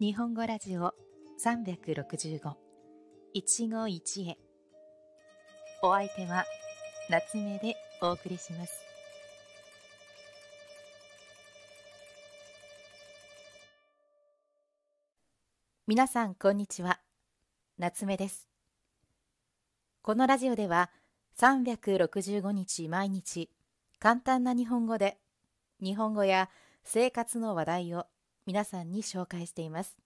日本語ラジオ365一期一会お相手は夏目でお送りします。皆さんこんにちは。夏目です。このラジオでは365日毎日簡単な日本語で日本語や生活の話題を皆さんに紹介しています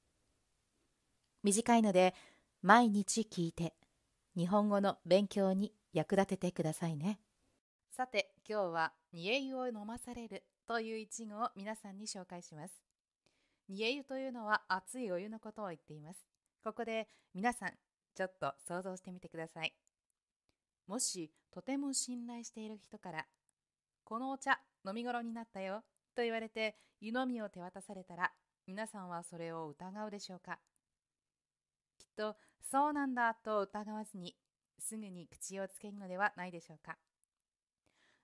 短いので毎日聞いて日本語の勉強に役立ててくださいねさて今日は「煮え湯を飲まされる」という一語を皆さんに紹介します煮え湯というのは熱いお湯のことを言っていますここで皆さんちょっと想像してみてくださいもしとても信頼している人からこのお茶飲み頃になったよと言われて湯飲みを手渡されたら皆さんはそれを疑うでしょうかきっとそうなんだと疑わずにすぐに口をつけるのではないでしょうか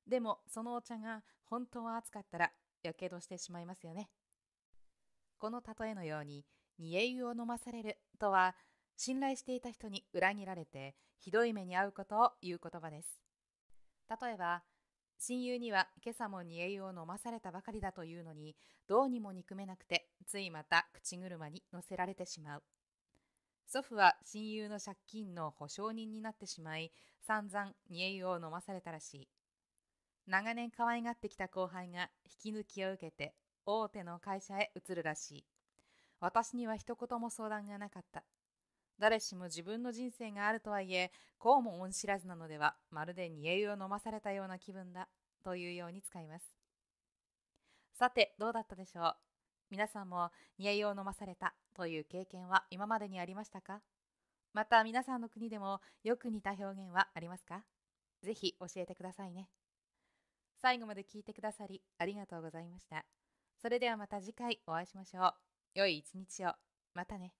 でもそのお茶が本当は熱かったらやけどしてしまいますよねこの例えのように煮え湯を飲まされるとは信頼していた人に裏切られてひどい目に遭うことを言う言葉です例えば親友には今朝も煮え湯を飲まされたばかりだというのにどうにも憎めなくてついまた口車に乗せられてしまう祖父は親友の借金の保証人になってしまい散々煮え湯を飲まされたらしい長年可愛がってきた後輩が引き抜きを受けて大手の会社へ移るらしい私には一言も相談がなかった誰しも自分の人生があるとはいえ、こうも恩知らずなのでは、まるで煮え湯を飲まされたような気分だ、というように使います。さて、どうだったでしょう皆さんも煮え湯を飲まされたという経験は今までにありましたかまた皆さんの国でもよく似た表現はありますかぜひ教えてくださいね。最後まで聞いてくださりありがとうございました。それではまた次回お会いしましょう。良い一日を。またね。